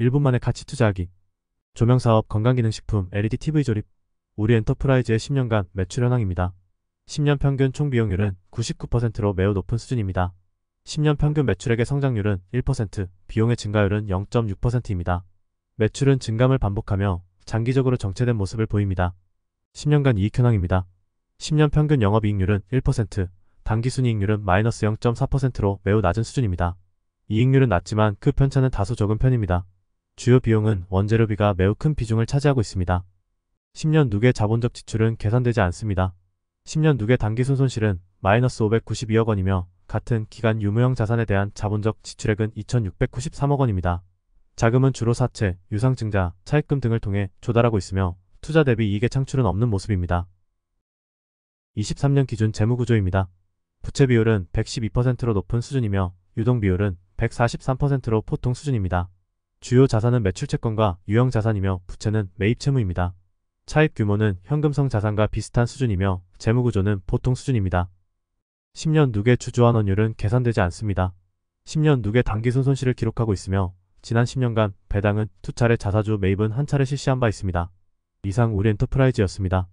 1분 만에 가치 투자하기 조명사업 건강기능식품 LED TV 조립 우리 엔터프라이즈의 10년간 매출 현황입니다. 10년 평균 총 비용률은 99%로 매우 높은 수준입니다. 10년 평균 매출액의 성장률은 1%, 비용의 증가율은 0.6%입니다. 매출은 증감을 반복하며 장기적으로 정체된 모습을 보입니다. 10년간 이익 현황입니다. 10년 평균 영업이익률은 1%, 단기순이익률은 마이너스 0.4%로 매우 낮은 수준입니다. 이익률은 낮지만 그 편차는 다소 적은 편입니다. 주요 비용은 원재료비가 매우 큰 비중을 차지하고 있습니다. 10년 누계 자본적 지출은 계산되지 않습니다. 10년 누계 단기순 손실은 마이너스 592억 원이며 같은 기간 유무형 자산에 대한 자본적 지출액은 2693억 원입니다. 자금은 주로 사채, 유상증자, 차입금 등을 통해 조달하고 있으며 투자 대비 이익의 창출은 없는 모습입니다. 23년 기준 재무구조입니다. 부채 비율은 112%로 높은 수준이며 유동 비율은 143%로 보통 수준입니다. 주요 자산은 매출채권과 유형자산이며 부채는 매입채무입니다. 차입 규모는 현금성 자산과 비슷한 수준이며 재무구조는 보통 수준입니다. 10년 누계 주주환 원율은 계산되지 않습니다. 10년 누계 단기순 손실을 기록하고 있으며 지난 10년간 배당은 2 차례 자사주 매입은 한 차례 실시한 바 있습니다. 이상 우리 엔터프라이즈였습니다.